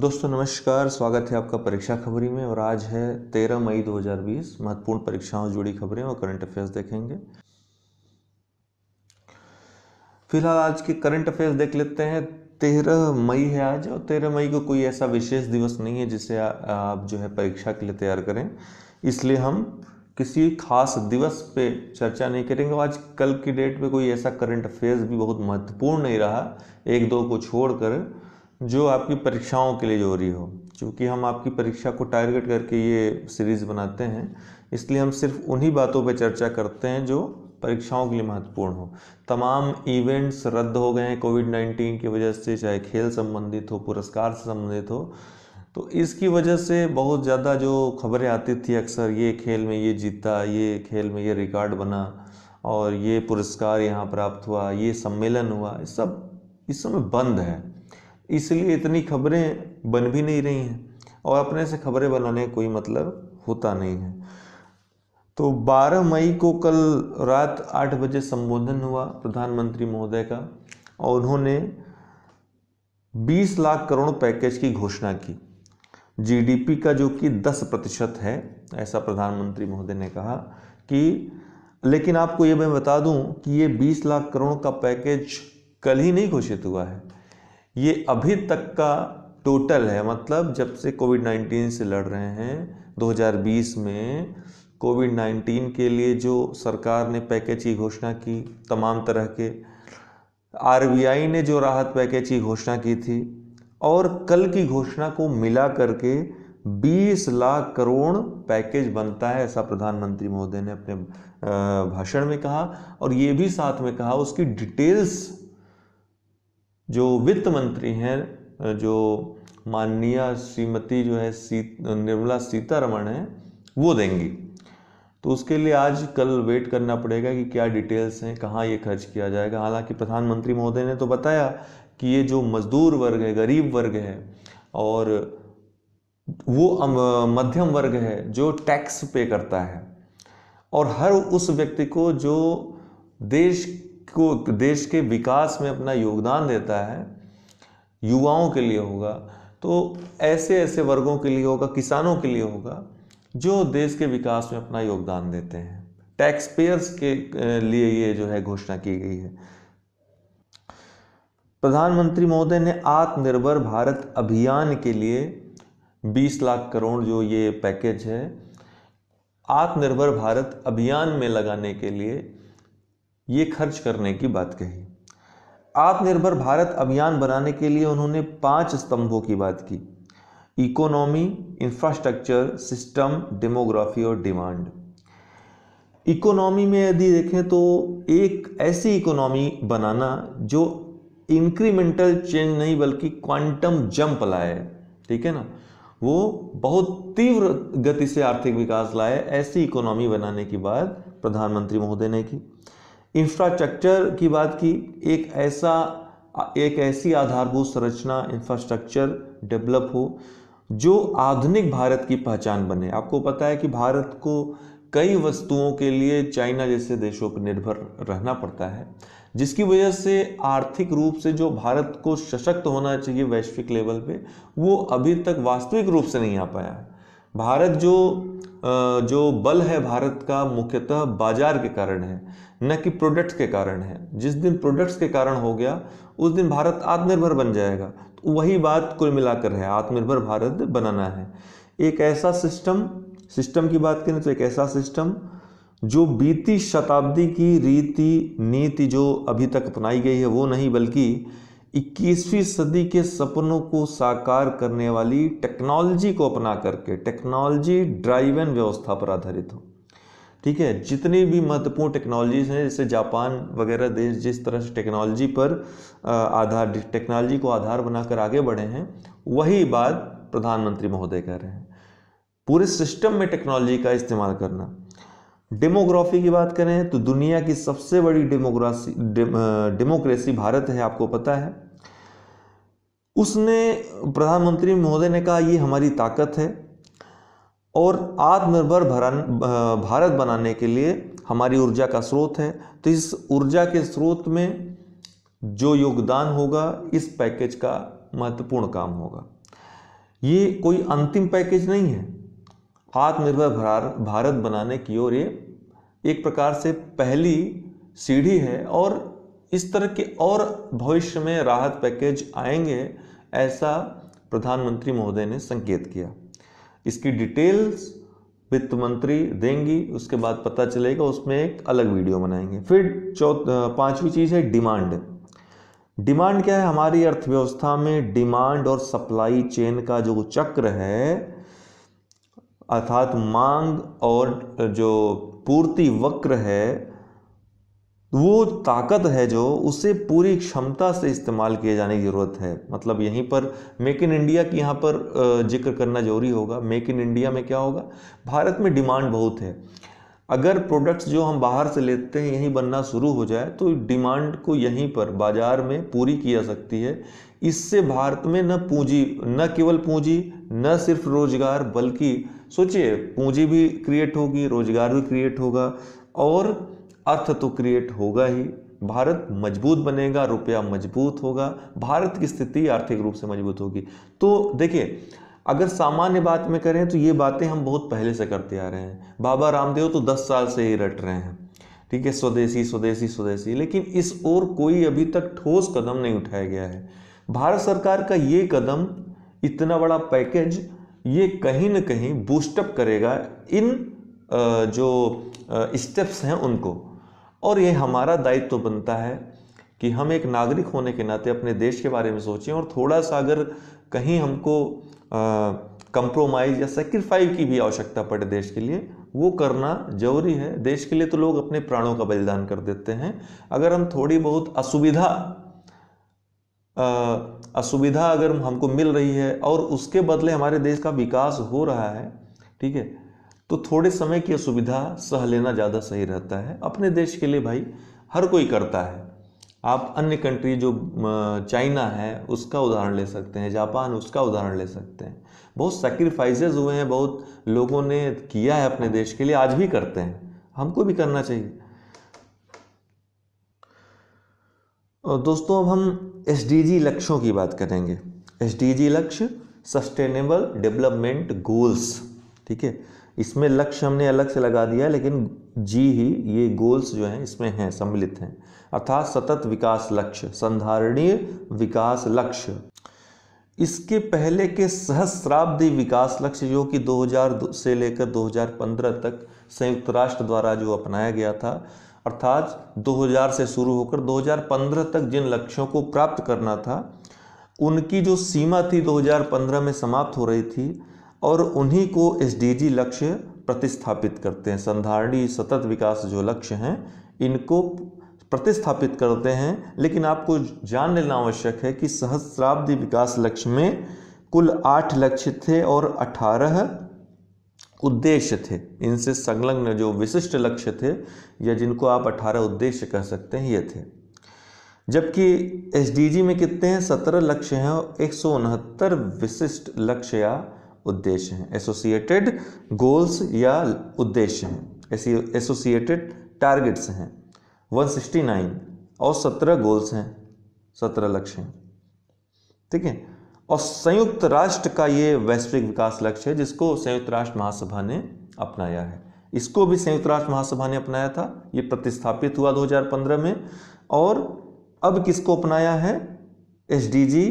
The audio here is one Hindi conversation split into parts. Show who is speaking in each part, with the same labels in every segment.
Speaker 1: दोस्तों नमस्कार स्वागत है आपका परीक्षा खबरी में और आज है 13 मई 2020 महत्वपूर्ण परीक्षाओं जुड़ी खबरें और करंट अफेयर्स देखेंगे फिलहाल आज के करंट अफेयर्स देख लेते हैं 13 मई है आज और 13 मई को कोई ऐसा विशेष दिवस नहीं है जिसे आप जो है परीक्षा के लिए तैयार करें इसलिए हम किसी खास दिवस पे चर्चा नहीं करेंगे आज कल की डेट में कोई ऐसा करंट अफेयर्स भी बहुत महत्वपूर्ण नहीं रहा एक दो को छोड़कर जो आपकी परीक्षाओं के लिए जरूरी हो क्योंकि हम आपकी परीक्षा को टारगेट करके ये सीरीज़ बनाते हैं इसलिए हम सिर्फ उन्हीं बातों पर चर्चा करते हैं जो परीक्षाओं के लिए महत्वपूर्ण हो तमाम इवेंट्स रद्द हो गए हैं कोविड नाइन्टीन की वजह से चाहे खेल संबंधित हो पुरस्कार से संबंधित हो तो इसकी वजह से बहुत ज़्यादा जो खबरें आती थी अक्सर ये खेल में ये जीता ये खेल में ये रिकॉर्ड बना और ये पुरस्कार यहाँ प्राप्त हुआ ये सम्मेलन हुआ ये सब इस समय बंद है इसलिए इतनी खबरें बन भी नहीं रही हैं और अपने से खबरें बनाने कोई मतलब होता नहीं है तो 12 मई को कल रात 8 बजे संबोधन हुआ प्रधानमंत्री महोदय का और उन्होंने 20 लाख करोड़ पैकेज की घोषणा की जीडीपी का जो कि 10 प्रतिशत है ऐसा प्रधानमंत्री महोदय ने कहा कि लेकिन आपको ये मैं बता दूं कि ये 20 लाख करोड़ का पैकेज कल ही नहीं घोषित हुआ है ये अभी तक का टोटल है मतलब जब से कोविड 19 से लड़ रहे हैं 2020 में कोविड 19 के लिए जो सरकार ने पैकेज की घोषणा की तमाम तरह के आरबीआई ने जो राहत पैकेज की घोषणा की थी और कल की घोषणा को मिला करके 20 लाख करोड़ पैकेज बनता है ऐसा प्रधानमंत्री मोदी ने अपने भाषण में कहा और ये भी साथ में कहा उसकी डिटेल्स जो वित्त मंत्री हैं जो माननीय श्रीमती जो है सी निर्मला सीतारमण है वो देंगी तो उसके लिए आज कल वेट करना पड़ेगा कि क्या डिटेल्स हैं कहाँ ये खर्च किया जाएगा हालांकि प्रधानमंत्री महोदय ने तो बताया कि ये जो मजदूर वर्ग है गरीब वर्ग है और वो मध्यम वर्ग है जो टैक्स पे करता है और हर उस व्यक्ति को जो देश को देश के विकास में अपना योगदान देता है युवाओं के लिए होगा तो ऐसे ऐसे वर्गों के लिए होगा किसानों के लिए होगा जो देश के विकास में अपना योगदान देते हैं टैक्स पेयर्स के लिए ये जो है घोषणा की गई है प्रधानमंत्री महोदय ने आत्मनिर्भर भारत अभियान के लिए 20 लाख करोड़ जो ये पैकेज है आत्मनिर्भर भारत अभियान में लगाने के लिए ये खर्च करने की बात कही आत्मनिर्भर भारत अभियान बनाने के लिए उन्होंने पांच स्तंभों की बात की इकोनॉमी इंफ्रास्ट्रक्चर सिस्टम डेमोग्राफी और डिमांड इकोनॉमी में यदि देखें तो एक ऐसी इकोनॉमी बनाना जो इंक्रीमेंटल चेंज नहीं बल्कि क्वांटम जंप लाए ठीक है ना वो बहुत तीव्र गति से आर्थिक विकास लाए ऐसी इकोनॉमी बनाने की बात प्रधानमंत्री महोदय ने की इंफ्रास्ट्रक्चर की बात की एक ऐसा एक ऐसी आधारभूत संरचना इंफ्रास्ट्रक्चर डेवलप हो जो आधुनिक भारत की पहचान बने आपको पता है कि भारत को कई वस्तुओं के लिए चाइना जैसे देशों पर निर्भर रहना पड़ता है जिसकी वजह से आर्थिक रूप से जो भारत को सशक्त होना चाहिए वैश्विक लेवल पे वो अभी तक वास्तविक रूप से नहीं आ पाया भारत जो जो बल है भारत का मुख्यतः बाजार के कारण है न कि प्रोडक्ट्स के कारण है जिस दिन प्रोडक्ट्स के कारण हो गया उस दिन भारत आत्मनिर्भर बन जाएगा तो वही बात कुल मिलाकर है आत्मनिर्भर भारत बनाना है एक ऐसा सिस्टम सिस्टम की बात करें तो एक ऐसा सिस्टम जो बीती शताब्दी की रीति नीति जो अभी तक अपनाई गई है वो नहीं बल्कि 21वीं सदी के सपनों को साकार करने वाली टेक्नोलॉजी को अपना करके टेक्नोलॉजी ड्राइवन व्यवस्था पर आधारित हो ठीक है जितनी भी महत्वपूर्ण टेक्नोलॉजीज हैं जैसे जापान वगैरह देश जिस तरह से टेक्नोलॉजी पर आधार टेक्नोलॉजी को आधार बनाकर आगे बढ़े हैं वही बात प्रधानमंत्री महोदय कह रहे हैं पूरे सिस्टम में टेक्नोलॉजी का इस्तेमाल करना डेमोग्राफी की बात करें तो दुनिया की सबसे बड़ी डेमोग्रासी डेमोक्रेसी भारत है आपको पता है उसने प्रधानमंत्री महोदय ने कहा ये हमारी ताकत है और आत्मनिर्भर भारत बनाने के लिए हमारी ऊर्जा का स्रोत है तो इस ऊर्जा के स्रोत में जो योगदान होगा इस पैकेज का महत्वपूर्ण काम होगा ये कोई अंतिम पैकेज नहीं है आत्मनिर्भर भारत बनाने की ओर ये एक प्रकार से पहली सीढ़ी है और इस तरह के और भविष्य में राहत पैकेज आएंगे ऐसा प्रधानमंत्री महोदय ने संकेत किया इसकी डिटेल्स वित्त मंत्री देंगी उसके बाद पता चलेगा उसमें एक अलग वीडियो बनाएंगे फिर चौथ पांचवी चीज़ है डिमांड डिमांड क्या है हमारी अर्थव्यवस्था में डिमांड और सप्लाई चेन का जो चक्र है अर्थात मांग और जो पूर्ति वक्र है वो ताकत है जो उसे पूरी क्षमता से इस्तेमाल किए जाने की ज़रूरत है मतलब यहीं पर मेक इन इंडिया की यहाँ पर जिक्र करना ज़रूरी होगा मेक इन इंडिया में क्या होगा भारत में डिमांड बहुत है अगर प्रोडक्ट्स जो हम बाहर से लेते हैं यहीं बनना शुरू हो जाए तो डिमांड को यहीं पर बाज़ार में पूरी की जा सकती है इससे भारत में न पूंजी न केवल पूंजी न सिर्फ रोज़गार बल्कि सोचिए पूंजी भी क्रिएट होगी रोज़गार भी क्रिएट होगा और अर्थ तो क्रिएट होगा ही भारत मजबूत बनेगा रुपया मजबूत होगा भारत की स्थिति आर्थिक रूप से मजबूत होगी तो देखिए अगर सामान्य बात में करें तो ये बातें हम बहुत पहले से करते आ रहे हैं बाबा रामदेव तो 10 साल से ही रट रहे हैं ठीक है स्वदेशी स्वदेशी स्वदेशी लेकिन इस ओर कोई अभी तक ठोस कदम नहीं उठाया गया है भारत सरकार का ये कदम इतना बड़ा पैकेज ये कहीं ना कहीं बूस्टअप करेगा इन जो स्टेप्स हैं उनको और ये हमारा दायित्व तो बनता है कि हम एक नागरिक होने के नाते अपने देश के बारे में सोचें और थोड़ा सा अगर कहीं हमको कंप्रोमाइज़ या सेक्रीफाइज की भी आवश्यकता पड़े देश के लिए वो करना जरूरी है देश के लिए तो लोग अपने प्राणों का बलिदान कर देते हैं अगर हम थोड़ी बहुत असुविधा असुविधा अगर हमको मिल रही है और उसके बदले हमारे देश का विकास हो रहा है ठीक है तो थोड़े समय की असुविधा सह लेना ज़्यादा सही रहता है अपने देश के लिए भाई हर कोई करता है आप अन्य कंट्री जो चाइना है उसका उदाहरण ले सकते हैं जापान उसका उदाहरण ले सकते हैं बहुत सेक्रीफाइसेज हुए हैं बहुत लोगों ने किया है अपने देश के लिए आज भी करते हैं हमको भी करना चाहिए दोस्तों अब हम एस लक्ष्यों की बात करेंगे एस लक्ष्य सस्टेनेबल डेवलपमेंट गोल्स ठीक है इसमें लक्ष्य हमने अलग से लगा दिया लेकिन जी ही ये गोल्स जो हैं इसमें हैं सम्मिलित हैं अर्थात सतत विकास लक्ष्य संधारणीय विकास लक्ष्य इसके पहले के सहस्राब्दी विकास लक्ष्य जो कि 2002 से लेकर 2015 तक संयुक्त राष्ट्र द्वारा जो अपनाया गया था अर्थात 2000 से शुरू होकर 2015 तक जिन लक्ष्यों को प्राप्त करना था उनकी जो सीमा थी 2015 में समाप्त हो रही थी और उन्हीं को एस लक्ष्य प्रतिस्थापित करते हैं संधारणी सतत विकास जो लक्ष्य हैं इनको प्रतिस्थापित करते हैं लेकिन आपको जान लेना आवश्यक है कि सहस्राब्दी विकास लक्ष्य में कुल आठ लक्ष्य थे और अठारह उद्देश्य थे इनसे संलग्न जो विशिष्ट लक्ष्य थे या जिनको आप अठारह उद्देश्य कह सकते हैं ये थे जबकि एस में कितने हैं सत्रह लक्ष्य हैं और एक विशिष्ट लक्ष्य या उद्देश्य हैं एसोसिएटेड गोल्स या उद्देश्य हैं एसोसिएटेड टारगेट्स हैं 169 और 17 गोल्स हैं 17 लक्ष्य हैं ठीक है और संयुक्त राष्ट्र का ये वैश्विक विकास लक्ष्य है जिसको संयुक्त राष्ट्र महासभा ने अपनाया है इसको भी संयुक्त राष्ट्र महासभा ने अपनाया था ये प्रतिस्थापित हुआ 2015 में और अब किसको अपनाया है S D G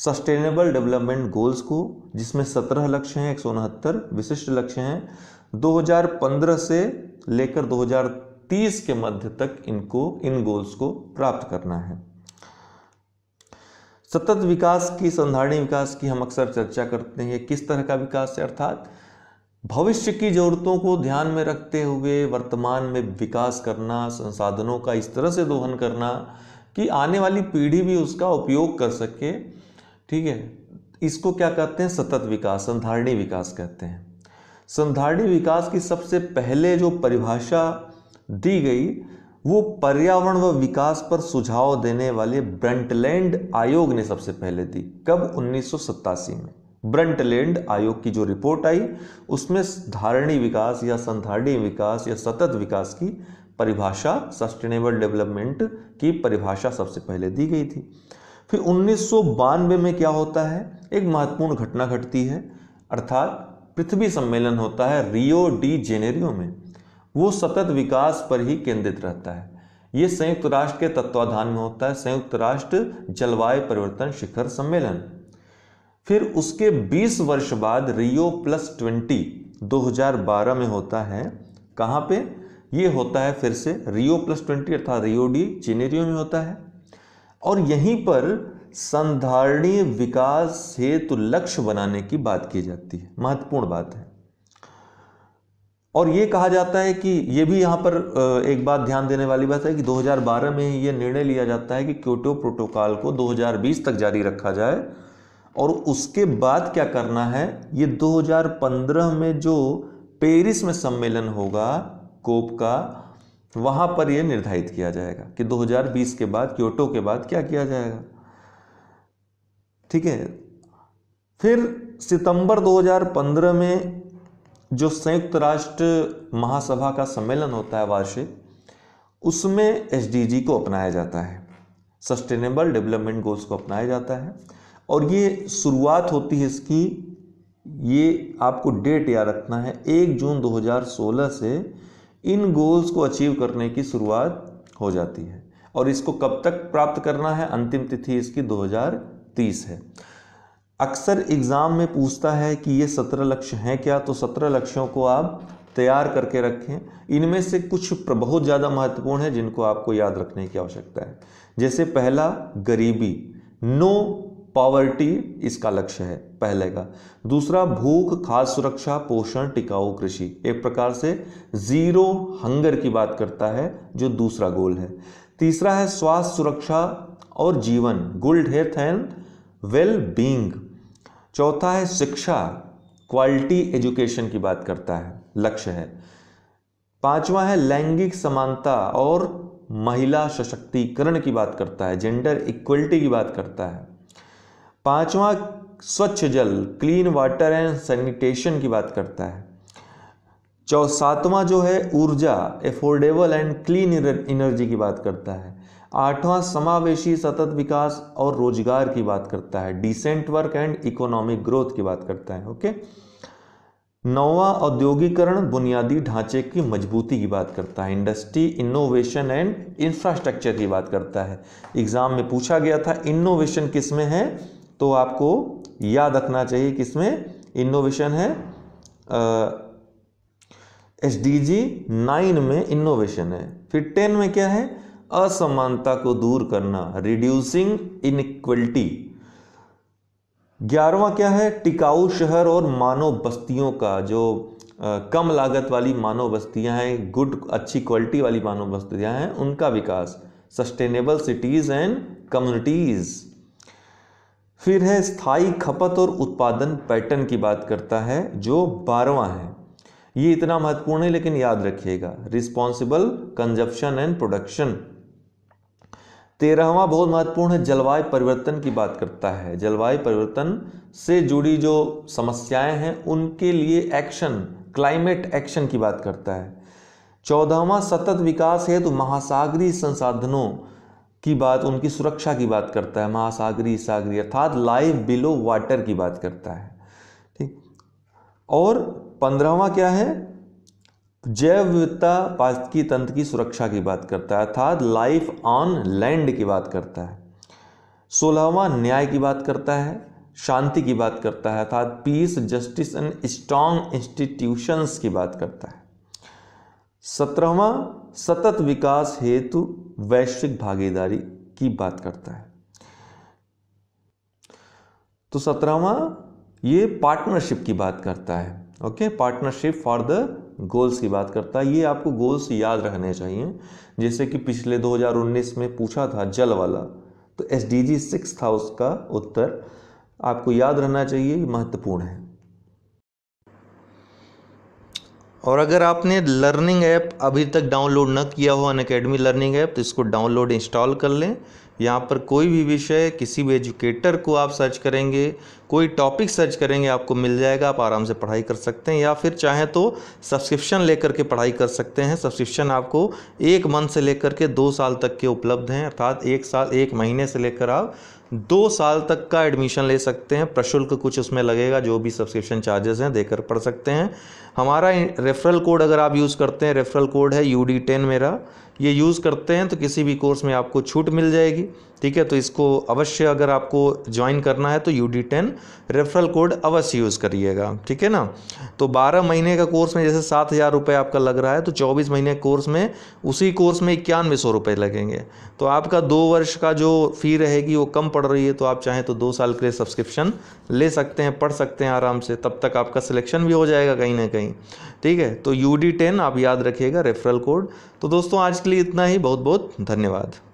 Speaker 1: sustainable development goals को जिसमें सत्रह लक्ष्य हैं एक विशिष्ट लक्ष्य हैं 2015 से लेकर 2030 के मध्य तक इनको इन गोल्स को प्राप्त करना है सतत विकास की संधारणी विकास की हम अक्सर चर्चा करते हैं किस तरह का विकास है अर्थात भविष्य की ज़रूरतों को ध्यान में रखते हुए वर्तमान में विकास करना संसाधनों का इस तरह से दोहन करना कि आने वाली पीढ़ी भी उसका उपयोग कर सके ठीक है इसको क्या कहते हैं सतत विकास संधारणी विकास कहते हैं संधारणी विकास की सबसे पहले जो परिभाषा दी गई वो पर्यावरण व विकास पर सुझाव देने वाले ब्रंटलैंड आयोग ने सबसे पहले दी कब उन्नीस में ब्रंटलैंड आयोग की जो रिपोर्ट आई उसमें धारणी विकास या संधारणी विकास या सतत विकास की परिभाषा सस्टेनेबल डेवलपमेंट की परिभाषा सबसे पहले दी गई थी फिर उन्नीस में क्या होता है एक महत्वपूर्ण घटना घटती है अर्थात पृथ्वी सम्मेलन होता है रियो डी जेनेरियो में वो सतत विकास पर ही केंद्रित रहता है ये संयुक्त राष्ट्र के तत्वाधान में होता है संयुक्त राष्ट्र जलवायु परिवर्तन शिखर सम्मेलन फिर उसके 20 वर्ष बाद रियो प्लस ट्वेंटी 2012 में होता है कहाँ पे ये होता है फिर से रियो प्लस ट्वेंटी अर्थात रियो डी जेनेरियो में होता है और यहीं पर संधारणीय विकास हेतु तो लक्ष्य बनाने की बात की जाती है महत्वपूर्ण बात है और यह कहा जाता है कि यह भी यहां पर एक बात ध्यान देने वाली बात है कि 2012 में यह निर्णय लिया जाता है कि क्योटो प्रोटोकॉल को 2020 तक जारी रखा जाए और उसके बाद क्या करना है ये 2015 में जो पेरिस में सम्मेलन होगा कोप का वहाँ पर यह निर्धारित किया जाएगा कि 2020 के बाद क्योटो के बाद क्या किया जाएगा ठीक है फिर सितंबर 2015 में जो संयुक्त राष्ट्र महासभा का सम्मेलन होता है वार्षिक उसमें एस को अपनाया जाता है सस्टेनेबल डेवलपमेंट गोल्स को अपनाया जाता है और ये शुरुआत होती है इसकी ये आपको डेट याद रखना है एक जून 2016 से इन गोल्स को अचीव करने की शुरुआत हो जाती है और इसको कब तक प्राप्त करना है अंतिम तिथि इसकी 2030 है अक्सर एग्ज़ाम में पूछता है कि ये सत्रह लक्ष्य हैं क्या तो सत्रह लक्ष्यों को आप तैयार करके रखें इनमें से कुछ बहुत ज़्यादा महत्वपूर्ण है जिनको आपको याद रखने की आवश्यकता है जैसे पहला गरीबी नो पॉवर्टी इसका लक्ष्य है पहले का दूसरा भूख खाद्य सुरक्षा पोषण टिकाऊ कृषि एक प्रकार से जीरो हंगर की बात करता है जो दूसरा गोल है तीसरा है स्वास्थ्य सुरक्षा और जीवन good health and well being चौथा है शिक्षा क्वालिटी एजुकेशन की बात करता है लक्ष्य है पांचवा है लैंगिक समानता और महिला सशक्तिकरण की बात करता है जेंडर इक्वलिटी की बात करता है पांचवा स्वच्छ जल क्लीन वाटर एंड सैनिटेशन की बात करता है चौ सातवां जो है ऊर्जा एफोर्डेबल एंड क्लीन एनर्जी की बात करता है आठवां समावेशी सतत विकास और रोजगार की बात करता है decent work and economic growth की बात करता है ओके नौवा औद्योगिकरण बुनियादी ढांचे की मजबूती की बात करता है इंडस्ट्री इनोवेशन एंड इंफ्रास्ट्रक्चर की बात करता है एग्जाम में पूछा गया था इनोवेशन किस में है तो आपको याद रखना चाहिए कि इसमें इनोवेशन है एस डी जी नाइन में इनोवेशन है फिर टेन में क्या है असमानता को दूर करना रिड्यूसिंग इनक्वलिटी ग्यारहवा क्या है टिकाऊ शहर और मानव बस्तियों का जो आ, कम लागत वाली मानव बस्तियां हैं गुड अच्छी क्वालिटी वाली मानव बस्तियां हैं उनका विकास सस्टेनेबल सिटीज़ एंड कम्युनिटीज़ फिर है स्थायी खपत और उत्पादन पैटर्न की बात करता है जो बारवा है ये इतना महत्वपूर्ण है लेकिन याद रखिएगा रिस्पॉन्सिबल कंजप्शन एंड प्रोडक्शन तेरहवा बहुत महत्वपूर्ण है जलवायु परिवर्तन की बात करता है जलवायु परिवर्तन से जुड़ी जो समस्याएं हैं उनके लिए एक्शन क्लाइमेट एक्शन की बात करता है चौदहवा सतत विकास हेतु महासागरी संसाधनों की बात उनकी सुरक्षा की बात करता है महासागरी सागरी अर्थात लाइव बिलो वाटर की बात करता है ठीक और पंद्रहवा क्या है जैव विविधता पास्की तंत्र की सुरक्षा की बात करता है अर्थात लाइफ ऑन लैंड की बात करता है सोलहवा न्याय की बात करता है शांति की बात करता है अर्थात peace justice and strong institutions की बात करता है सत्रहवा सतत विकास हेतु वैश्विक भागीदारी की बात करता है तो सत्रहवा ये पार्टनरशिप की बात करता है okay partnership for the goals की बात करता है ये आपको गोल्स याद रहने चाहिए जैसे कि पिछले 2019 में पूछा था जल वाला तो एस डी सिक्स था उसका उत्तर आपको याद रहना चाहिए महत्वपूर्ण है और अगर आपने लर्निंग ऐप अभी तक डाउनलोड न किया हो अन अकेडमी लर्निंग ऐप तो इसको डाउनलोड इंस्टॉल कर लें यहाँ पर कोई भी विषय किसी भी एजुकेटर को आप सर्च करेंगे कोई टॉपिक सर्च करेंगे आपको मिल जाएगा आप आराम से पढ़ाई कर सकते हैं या फिर चाहें तो सब्सक्रिप्शन लेकर के पढ़ाई कर सकते हैं सब्सक्रिप्शन आपको एक मंथ से लेकर के दो साल तक के उपलब्ध हैं अर्थात एक साल एक महीने से लेकर आप दो साल तक का एडमिशन ले सकते हैं प्रशुल्क कुछ उसमें लगेगा जो भी सब्सक्रिप्शन चार्जेस हैं देकर पढ़ सकते हैं हमारा रेफरल कोड अगर आप यूज़ करते हैं रेफरल कोड है यू डी टेन मेरा ये यूज़ करते हैं तो किसी भी कोर्स में आपको छूट मिल जाएगी ठीक है तो इसको अवश्य अगर आपको ज्वाइन करना है तो U D ten referral code अवश्य यूज़ करिएगा ठीक है ना तो बारह महीने का कोर्स में जैसे सात हज़ार रुपये आपका लग रहा है तो चौबीस महीने कोर्स में उसी कोर्स में इक्यानवे सौ रुपये लगेंगे तो आपका दो वर्ष का जो फ़ी रहेगी वो कम पड़ रही है तो आप चाहें तो दो साल के लिए सब्सक्रिप्शन ले सकते हैं पढ़ सकते हैं आराम से तब तक आपका सिलेक्शन भी हो जाएगा कहीं ना कहीं ठीक है तो यू डी टेन आप याद रखिएगा रेफरल कोड तो दोस्तों आज के लिए इतना ही बहुत बहुत धन्यवाद